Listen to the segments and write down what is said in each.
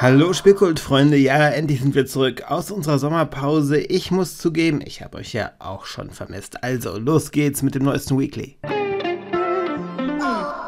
Hallo Spielkultfreunde, ja, endlich sind wir zurück aus unserer Sommerpause. Ich muss zugeben, ich habe euch ja auch schon vermisst. Also, los geht's mit dem neuesten Weekly.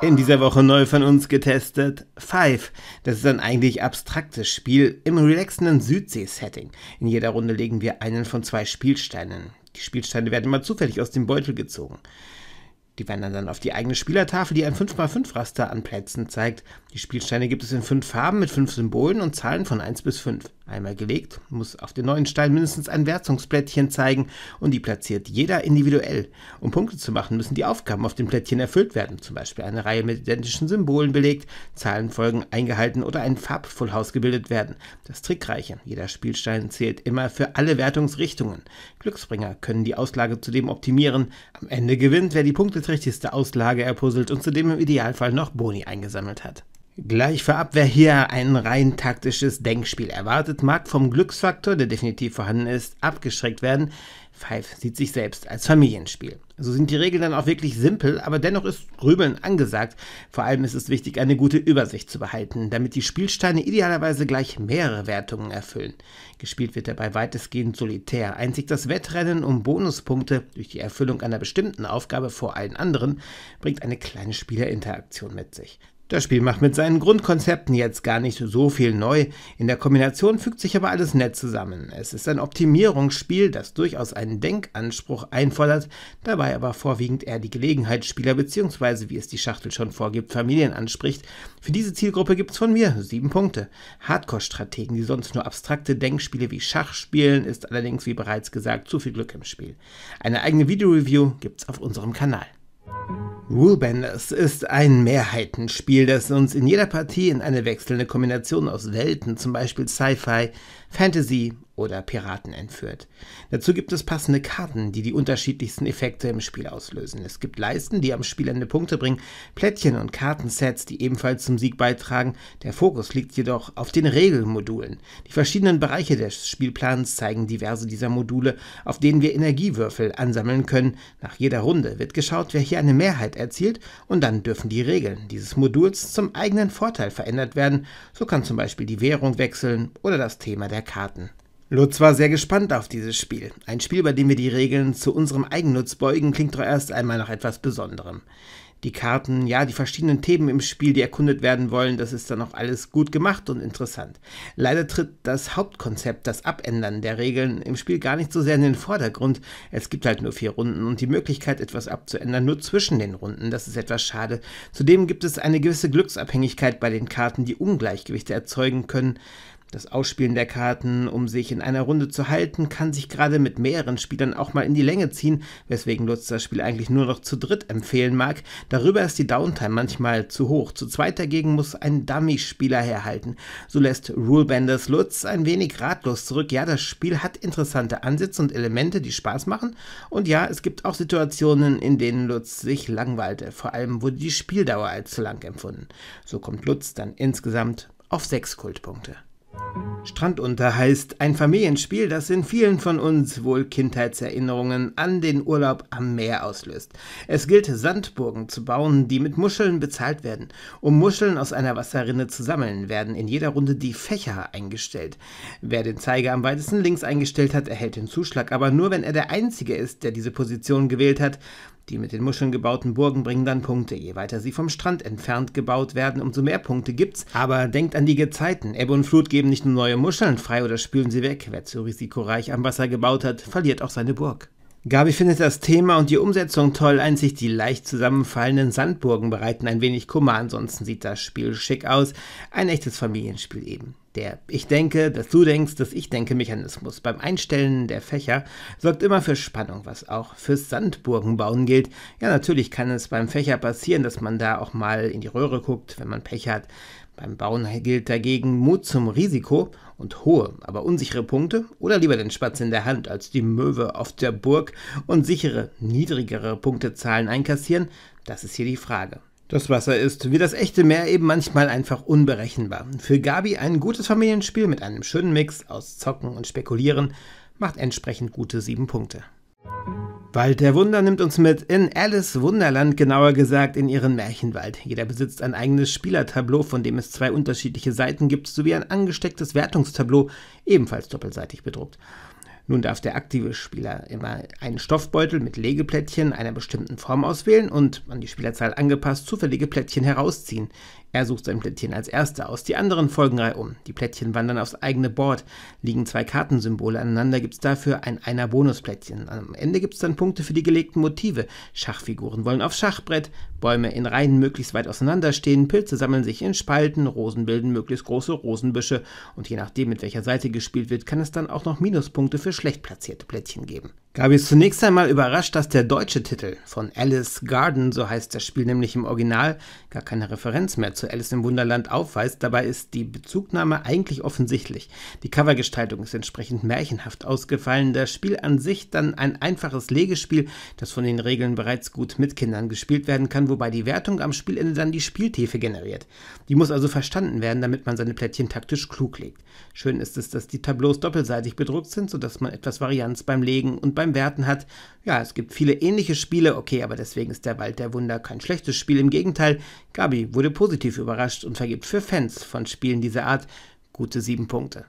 In dieser Woche neu von uns getestet Five. Das ist ein eigentlich abstraktes Spiel im relaxenden Südsee-Setting. In jeder Runde legen wir einen von zwei Spielsteinen. Die Spielsteine werden immer zufällig aus dem Beutel gezogen. Die wandern dann auf die eigene Spielertafel, die ein 5x5-Raster an Plätzen zeigt. Die Spielsteine gibt es in fünf Farben mit fünf Symbolen und Zahlen von 1 bis 5. Einmal gelegt, muss auf den neuen Stein mindestens ein Wertungsplättchen zeigen und die platziert jeder individuell. Um Punkte zu machen, müssen die Aufgaben auf dem Plättchen erfüllt werden, zum Beispiel eine Reihe mit identischen Symbolen belegt, Zahlenfolgen eingehalten oder ein Farbfullhaus gebildet werden. Das Trickreiche, jeder Spielstein zählt immer für alle Wertungsrichtungen. Glücksbringer können die Auslage zudem optimieren. Am Ende gewinnt, wer die punkteträchtigste Auslage erpuzzelt und zudem im Idealfall noch Boni eingesammelt hat. Gleich vorab, wer hier ein rein taktisches Denkspiel erwartet, mag vom Glücksfaktor, der definitiv vorhanden ist, abgeschreckt werden. Five sieht sich selbst als Familienspiel. So sind die Regeln dann auch wirklich simpel, aber dennoch ist Grübeln angesagt. Vor allem ist es wichtig, eine gute Übersicht zu behalten, damit die Spielsteine idealerweise gleich mehrere Wertungen erfüllen. Gespielt wird dabei weitestgehend solitär. Einzig das Wettrennen um Bonuspunkte durch die Erfüllung einer bestimmten Aufgabe vor allen anderen bringt eine kleine Spielerinteraktion mit sich. Das Spiel macht mit seinen Grundkonzepten jetzt gar nicht so viel neu, in der Kombination fügt sich aber alles nett zusammen. Es ist ein Optimierungsspiel, das durchaus einen Denkanspruch einfordert, dabei aber vorwiegend eher die Gelegenheitsspieler bzw. wie es die Schachtel schon vorgibt, Familien anspricht. Für diese Zielgruppe gibt's von mir sieben Punkte. Hardcore-Strategen, die sonst nur abstrakte Denkspiele wie Schach spielen, ist allerdings, wie bereits gesagt, zu viel Glück im Spiel. Eine eigene Videoreview gibt's auf unserem Kanal. Rulebenders ist ein Mehrheitenspiel, das uns in jeder Partie in eine wechselnde Kombination aus Welten, zum Beispiel Sci-Fi, Fantasy oder Piraten entführt. Dazu gibt es passende Karten, die die unterschiedlichsten Effekte im Spiel auslösen. Es gibt Leisten, die am Spielende Punkte bringen, Plättchen und Kartensets, die ebenfalls zum Sieg beitragen. Der Fokus liegt jedoch auf den Regelmodulen. Die verschiedenen Bereiche des Spielplans zeigen diverse dieser Module, auf denen wir Energiewürfel ansammeln können. Nach jeder Runde wird geschaut, wer hier eine Mehrheit erzielt und dann dürfen die Regeln dieses Moduls zum eigenen Vorteil verändert werden. So kann zum Beispiel die Währung wechseln oder das Thema der Karten. Lutz war sehr gespannt auf dieses Spiel. Ein Spiel, bei dem wir die Regeln zu unserem Eigennutz beugen, klingt doch erst einmal nach etwas Besonderem. Die Karten, ja, die verschiedenen Themen im Spiel, die erkundet werden wollen, das ist dann auch alles gut gemacht und interessant. Leider tritt das Hauptkonzept, das Abändern der Regeln im Spiel gar nicht so sehr in den Vordergrund. Es gibt halt nur vier Runden und die Möglichkeit, etwas abzuändern, nur zwischen den Runden. Das ist etwas schade. Zudem gibt es eine gewisse Glücksabhängigkeit bei den Karten, die Ungleichgewichte erzeugen können. Das Ausspielen der Karten, um sich in einer Runde zu halten, kann sich gerade mit mehreren Spielern auch mal in die Länge ziehen, weswegen Lutz das Spiel eigentlich nur noch zu dritt empfehlen mag. Darüber ist die Downtime manchmal zu hoch. Zu zweit dagegen muss ein Dummy-Spieler herhalten. So lässt Rulebenders Lutz ein wenig ratlos zurück. Ja, das Spiel hat interessante Ansätze und Elemente, die Spaß machen. Und ja, es gibt auch Situationen, in denen Lutz sich langweilte. Vor allem wurde die Spieldauer als zu lang empfunden. So kommt Lutz dann insgesamt auf sechs Kultpunkte. Strandunter heißt ein Familienspiel, das in vielen von uns wohl Kindheitserinnerungen an den Urlaub am Meer auslöst. Es gilt, Sandburgen zu bauen, die mit Muscheln bezahlt werden. Um Muscheln aus einer Wasserrinne zu sammeln, werden in jeder Runde die Fächer eingestellt. Wer den Zeiger am weitesten links eingestellt hat, erhält den Zuschlag, aber nur wenn er der Einzige ist, der diese Position gewählt hat. Die mit den Muscheln gebauten Burgen bringen dann Punkte. Je weiter sie vom Strand entfernt gebaut werden, umso mehr Punkte gibt's. Aber denkt an die Gezeiten. Ebbe und Flut geben nicht nur neue Muscheln frei oder spülen sie weg. Wer zu risikoreich am Wasser gebaut hat, verliert auch seine Burg. Gabi findet das Thema und die Umsetzung toll, einzig die leicht zusammenfallenden Sandburgen bereiten ein wenig Kummer, ansonsten sieht das Spiel schick aus, ein echtes Familienspiel eben. Der Ich denke, dass du denkst, dass ich denke Mechanismus beim Einstellen der Fächer sorgt immer für Spannung, was auch fürs Sandburgenbauen gilt. Ja, natürlich kann es beim Fächer passieren, dass man da auch mal in die Röhre guckt, wenn man Pech hat. Beim Bauen gilt dagegen Mut zum Risiko und hohe, aber unsichere Punkte oder lieber den Spatz in der Hand als die Möwe auf der Burg und sichere, niedrigere Punktezahlen einkassieren, das ist hier die Frage. Das Wasser ist, wie das echte Meer, eben manchmal einfach unberechenbar. Für Gabi ein gutes Familienspiel mit einem schönen Mix aus Zocken und Spekulieren macht entsprechend gute 7 Punkte. Wald der Wunder nimmt uns mit in Alice Wunderland, genauer gesagt in ihren Märchenwald. Jeder besitzt ein eigenes Spielertableau, von dem es zwei unterschiedliche Seiten gibt, sowie ein angestecktes Wertungstableau, ebenfalls doppelseitig bedruckt. Nun darf der aktive Spieler immer einen Stoffbeutel mit Legeplättchen einer bestimmten Form auswählen und an die Spielerzahl angepasst zufällige Plättchen herausziehen. Er sucht sein Plättchen als erster aus, die anderen folgen um. Die Plättchen wandern aufs eigene Board. Liegen zwei Kartensymbole aneinander, gibt es dafür ein einer Bonusplättchen. Am Ende gibt es dann Punkte für die gelegten Motive. Schachfiguren wollen aufs Schachbrett, Bäume in Reihen möglichst weit auseinanderstehen, Pilze sammeln sich in Spalten, Rosen bilden möglichst große Rosenbüsche und je nachdem, mit welcher Seite gespielt wird, kann es dann auch noch Minuspunkte für schlecht platzierte Plättchen geben. Gabi ist zunächst einmal überrascht, dass der deutsche Titel von Alice Garden, so heißt das Spiel nämlich im Original, gar keine Referenz mehr zu Alice im Wunderland aufweist. Dabei ist die Bezugnahme eigentlich offensichtlich. Die Covergestaltung ist entsprechend märchenhaft ausgefallen. Das Spiel an sich dann ein einfaches Legespiel, das von den Regeln bereits gut mit Kindern gespielt werden kann, wobei die Wertung am Spielende dann die Spieltiefe generiert. Die muss also verstanden werden, damit man seine Plättchen taktisch klug legt. Schön ist es, dass die Tableaus doppelseitig bedruckt sind, sodass man etwas Varianz beim Legen und beim beim Werten hat. Ja, es gibt viele ähnliche Spiele, okay, aber deswegen ist der Wald der Wunder kein schlechtes Spiel. Im Gegenteil, Gabi wurde positiv überrascht und vergibt für Fans von Spielen dieser Art gute sieben Punkte.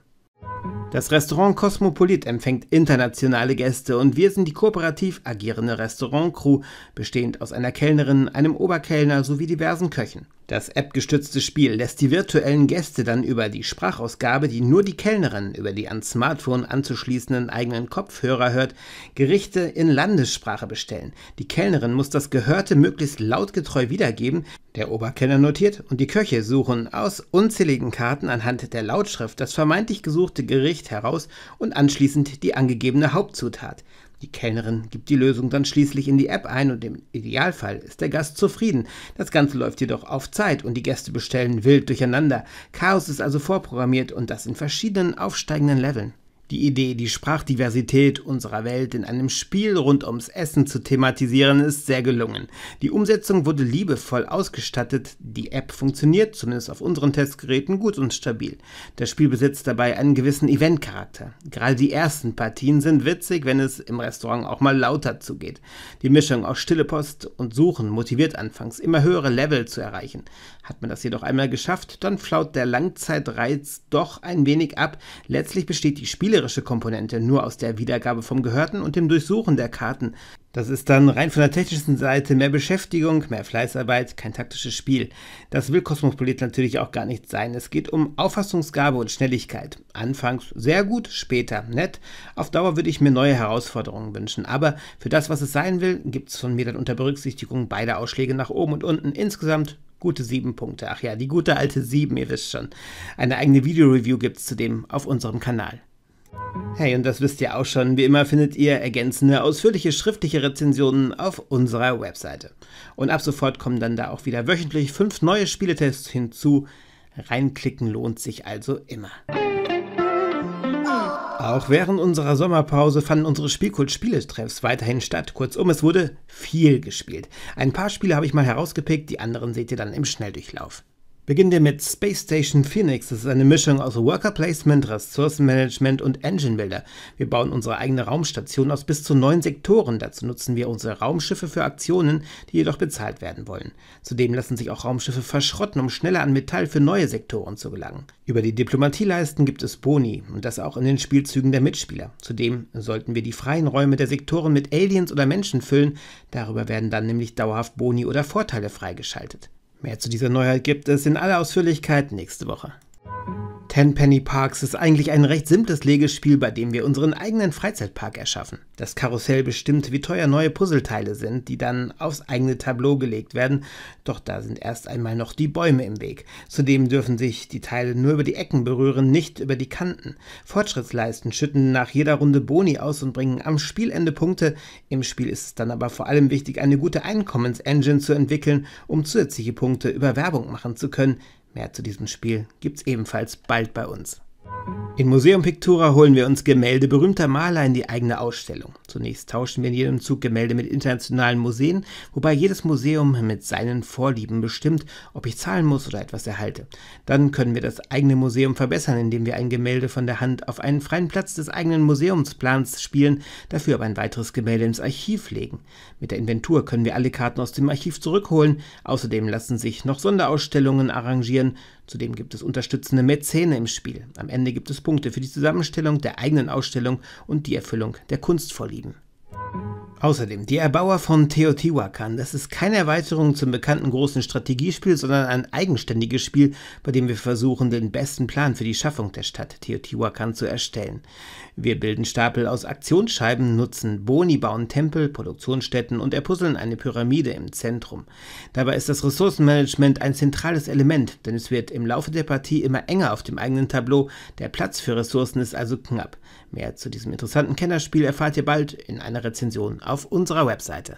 Das Restaurant Cosmopolit empfängt internationale Gäste und wir sind die kooperativ agierende Restaurant-Crew, bestehend aus einer Kellnerin, einem Oberkellner sowie diversen Köchen. Das appgestützte Spiel lässt die virtuellen Gäste dann über die Sprachausgabe, die nur die Kellnerin über die an Smartphone anzuschließenden eigenen Kopfhörer hört, Gerichte in Landessprache bestellen. Die Kellnerin muss das Gehörte möglichst lautgetreu wiedergeben, der Oberkellner notiert und die Köche suchen aus unzähligen Karten anhand der Lautschrift das vermeintlich gesuchte Gericht heraus und anschließend die angegebene Hauptzutat. Die Kellnerin gibt die Lösung dann schließlich in die App ein und im Idealfall ist der Gast zufrieden. Das Ganze läuft jedoch auf Zeit und die Gäste bestellen wild durcheinander. Chaos ist also vorprogrammiert und das in verschiedenen aufsteigenden Leveln. Die Idee, die Sprachdiversität unserer Welt in einem Spiel rund ums Essen zu thematisieren, ist sehr gelungen. Die Umsetzung wurde liebevoll ausgestattet, die App funktioniert zumindest auf unseren Testgeräten gut und stabil. Das Spiel besitzt dabei einen gewissen Eventcharakter. Gerade die ersten Partien sind witzig, wenn es im Restaurant auch mal lauter zugeht. Die Mischung aus Stille Post und Suchen motiviert anfangs, immer höhere Level zu erreichen. Hat man das jedoch einmal geschafft, dann flaut der Langzeitreiz doch ein wenig ab. Letztlich besteht die Spiel spielerische Komponente, nur aus der Wiedergabe vom Gehörten und dem Durchsuchen der Karten. Das ist dann rein von der technischen Seite mehr Beschäftigung, mehr Fleißarbeit, kein taktisches Spiel. Das will Cosmopolit natürlich auch gar nicht sein. Es geht um Auffassungsgabe und Schnelligkeit. Anfangs sehr gut, später nett. Auf Dauer würde ich mir neue Herausforderungen wünschen. Aber für das, was es sein will, gibt es von mir dann unter Berücksichtigung beider Ausschläge nach oben und unten insgesamt gute sieben Punkte. Ach ja, die gute alte sieben, ihr wisst schon. Eine eigene Videoreview gibt es zudem auf unserem Kanal. Hey, und das wisst ihr auch schon. Wie immer findet ihr ergänzende, ausführliche schriftliche Rezensionen auf unserer Webseite. Und ab sofort kommen dann da auch wieder wöchentlich fünf neue Spieletests hinzu. Reinklicken lohnt sich also immer. Auch während unserer Sommerpause fanden unsere Spielkult-Spieletreffs weiterhin statt. Kurzum, es wurde viel gespielt. Ein paar Spiele habe ich mal herausgepickt, die anderen seht ihr dann im Schnelldurchlauf. Beginnen wir mit Space Station Phoenix. Das ist eine Mischung aus Worker Placement, Ressourcenmanagement und Engine Builder. Wir bauen unsere eigene Raumstation aus bis zu neun Sektoren. Dazu nutzen wir unsere Raumschiffe für Aktionen, die jedoch bezahlt werden wollen. Zudem lassen sich auch Raumschiffe verschrotten, um schneller an Metall für neue Sektoren zu gelangen. Über die Diplomatieleisten gibt es Boni und das auch in den Spielzügen der Mitspieler. Zudem sollten wir die freien Räume der Sektoren mit Aliens oder Menschen füllen. Darüber werden dann nämlich dauerhaft Boni oder Vorteile freigeschaltet. Mehr zu dieser Neuheit gibt es in aller Ausführlichkeit nächste Woche. Tenpenny Parks ist eigentlich ein recht simples Legespiel, bei dem wir unseren eigenen Freizeitpark erschaffen. Das Karussell bestimmt, wie teuer neue Puzzleteile sind, die dann aufs eigene Tableau gelegt werden, doch da sind erst einmal noch die Bäume im Weg. Zudem dürfen sich die Teile nur über die Ecken berühren, nicht über die Kanten. Fortschrittsleisten schütten nach jeder Runde Boni aus und bringen am Spielende Punkte. Im Spiel ist es dann aber vor allem wichtig, eine gute Einkommensengine zu entwickeln, um zusätzliche Punkte über Werbung machen zu können. Mehr zu diesem Spiel gibt es ebenfalls bald bei uns. In Museum Pictura holen wir uns Gemälde berühmter Maler in die eigene Ausstellung. Zunächst tauschen wir in jedem Zug Gemälde mit internationalen Museen, wobei jedes Museum mit seinen Vorlieben bestimmt, ob ich zahlen muss oder etwas erhalte. Dann können wir das eigene Museum verbessern, indem wir ein Gemälde von der Hand auf einen freien Platz des eigenen Museumsplans spielen, dafür aber ein weiteres Gemälde ins Archiv legen. Mit der Inventur können wir alle Karten aus dem Archiv zurückholen, außerdem lassen sich noch Sonderausstellungen arrangieren, Zudem gibt es unterstützende Mäzene im Spiel. Am Ende gibt es Punkte für die Zusammenstellung der eigenen Ausstellung und die Erfüllung der Kunstvorlieben. Außerdem, die Erbauer von Teotihuacan, das ist keine Erweiterung zum bekannten großen Strategiespiel, sondern ein eigenständiges Spiel, bei dem wir versuchen, den besten Plan für die Schaffung der Stadt Teotihuacan zu erstellen. Wir bilden Stapel aus Aktionsscheiben, nutzen Boni, bauen Tempel, Produktionsstätten und erpuzzeln eine Pyramide im Zentrum. Dabei ist das Ressourcenmanagement ein zentrales Element, denn es wird im Laufe der Partie immer enger auf dem eigenen Tableau, der Platz für Ressourcen ist also knapp. Mehr zu diesem interessanten Kennerspiel erfahrt ihr bald in einer Rezension auf unserer Webseite.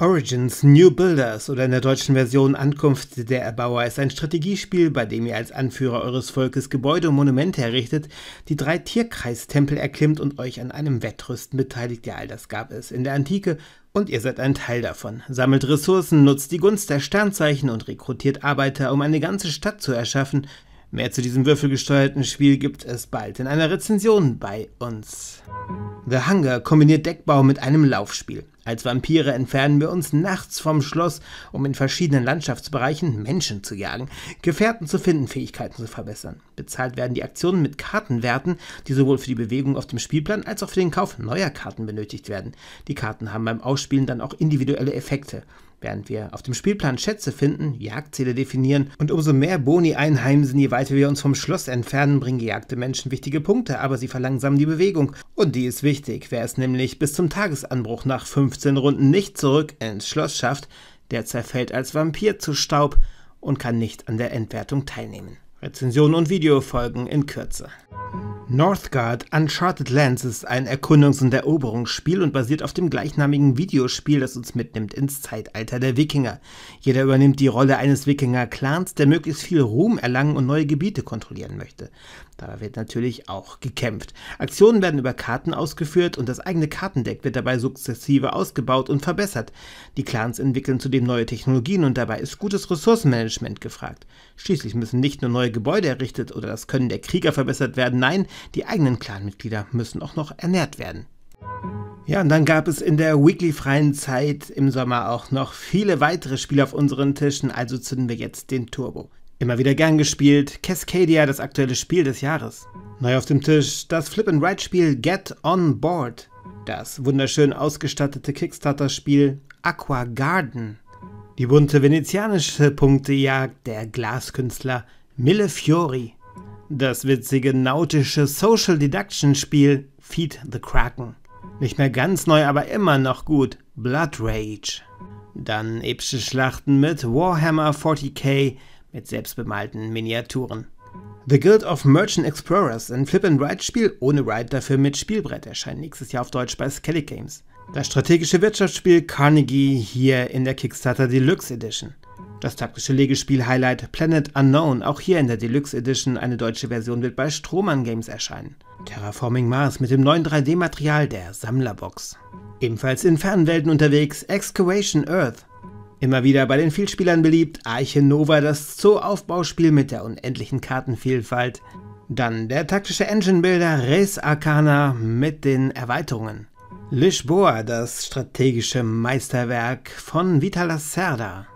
Origins New Builders oder in der deutschen Version Ankunft der Erbauer ist ein Strategiespiel, bei dem ihr als Anführer eures Volkes Gebäude und Monumente errichtet, die drei Tierkreistempel erklimmt und euch an einem Wettrüsten beteiligt. Ja, all das gab es in der Antike und ihr seid ein Teil davon. Sammelt Ressourcen, nutzt die Gunst der Sternzeichen und rekrutiert Arbeiter, um eine ganze Stadt zu erschaffen, Mehr zu diesem würfelgesteuerten Spiel gibt es bald in einer Rezension bei uns. The Hunger kombiniert Deckbau mit einem Laufspiel. Als Vampire entfernen wir uns nachts vom Schloss, um in verschiedenen Landschaftsbereichen Menschen zu jagen, Gefährten zu finden, Fähigkeiten zu verbessern. Bezahlt werden die Aktionen mit Kartenwerten, die sowohl für die Bewegung auf dem Spielplan als auch für den Kauf neuer Karten benötigt werden. Die Karten haben beim Ausspielen dann auch individuelle Effekte. Während wir auf dem Spielplan Schätze finden, Jagdziele definieren und umso mehr Boni einheimsen, je weiter wir uns vom Schloss entfernen, bringen gejagte Menschen wichtige Punkte, aber sie verlangsamen die Bewegung. Und die ist wichtig. Wer es nämlich bis zum Tagesanbruch nach 15 Runden nicht zurück ins Schloss schafft, der zerfällt als Vampir zu Staub und kann nicht an der Entwertung teilnehmen. Rezensionen und Videofolgen in Kürze. Northgard Uncharted Lands ist ein Erkundungs- und Eroberungsspiel und basiert auf dem gleichnamigen Videospiel, das uns mitnimmt ins Zeitalter der Wikinger. Jeder übernimmt die Rolle eines Wikinger-Clans, der möglichst viel Ruhm erlangen und neue Gebiete kontrollieren möchte. Dabei wird natürlich auch gekämpft. Aktionen werden über Karten ausgeführt und das eigene Kartendeck wird dabei sukzessive ausgebaut und verbessert. Die Clans entwickeln zudem neue Technologien und dabei ist gutes Ressourcenmanagement gefragt. Schließlich müssen nicht nur neue neue Gebäude errichtet oder das Können der Krieger verbessert werden. Nein, die eigenen Clanmitglieder müssen auch noch ernährt werden. Ja, und dann gab es in der weekly freien Zeit im Sommer auch noch viele weitere Spiele auf unseren Tischen, also zünden wir jetzt den Turbo. Immer wieder gern gespielt, Cascadia, das aktuelle Spiel des Jahres. Neu auf dem Tisch das Flip-and-Ride-Spiel Get On Board. Das wunderschön ausgestattete Kickstarter-Spiel Aqua Garden. Die bunte venezianische Punktejagd der Glaskünstler Mille Fiori. das witzige nautische Social Deduction Spiel Feed the Kraken. Nicht mehr ganz neu, aber immer noch gut. Blood Rage. Dann epische Schlachten mit Warhammer 40k mit selbstbemalten Miniaturen. The Guild of Merchant Explorers, ein Flip-and-Ride-Spiel ohne Ride dafür mit Spielbrett, erscheint nächstes Jahr auf Deutsch bei Skelly Games. Das strategische Wirtschaftsspiel Carnegie hier in der Kickstarter Deluxe Edition. Das taktische Legespiel-Highlight Planet Unknown, auch hier in der Deluxe Edition, eine deutsche Version, wird bei Strohmann Games erscheinen. Terraforming Mars mit dem neuen 3D-Material der Sammlerbox. Ebenfalls in Fernwelten unterwegs Excavation Earth. Immer wieder bei den Vielspielern beliebt Arche Nova, das Zoo-Aufbauspiel mit der unendlichen Kartenvielfalt. Dann der taktische Engine-Builder Res Arcana mit den Erweiterungen. Lisboa, das strategische Meisterwerk von Vitalas Cerda.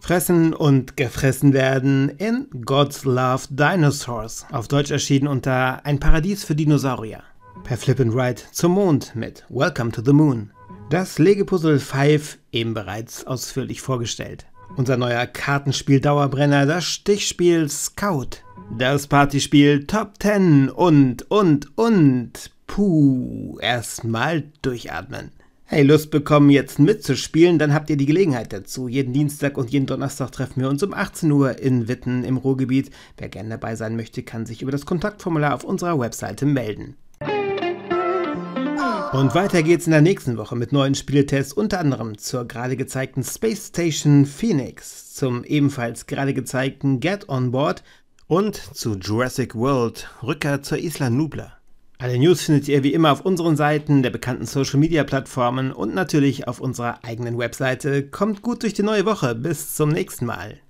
Fressen und gefressen werden in God's Love Dinosaurs, auf Deutsch erschienen unter Ein Paradies für Dinosaurier. Per Flip and Ride zum Mond mit Welcome to the Moon. Das Legepuzzle 5 eben bereits ausführlich vorgestellt. Unser neuer Kartenspiel-Dauerbrenner, das Stichspiel Scout. Das Partyspiel Top 10 und, und, und. Puh, erstmal durchatmen hey, Lust bekommen, jetzt mitzuspielen, dann habt ihr die Gelegenheit dazu. Jeden Dienstag und jeden Donnerstag treffen wir uns um 18 Uhr in Witten im Ruhrgebiet. Wer gerne dabei sein möchte, kann sich über das Kontaktformular auf unserer Webseite melden. Und weiter geht's in der nächsten Woche mit neuen Spieletests, unter anderem zur gerade gezeigten Space Station Phoenix, zum ebenfalls gerade gezeigten Get On Board und zu Jurassic World Rückkehr zur Isla Nublar. Alle News findet ihr wie immer auf unseren Seiten, der bekannten Social-Media-Plattformen und natürlich auf unserer eigenen Webseite. Kommt gut durch die neue Woche. Bis zum nächsten Mal.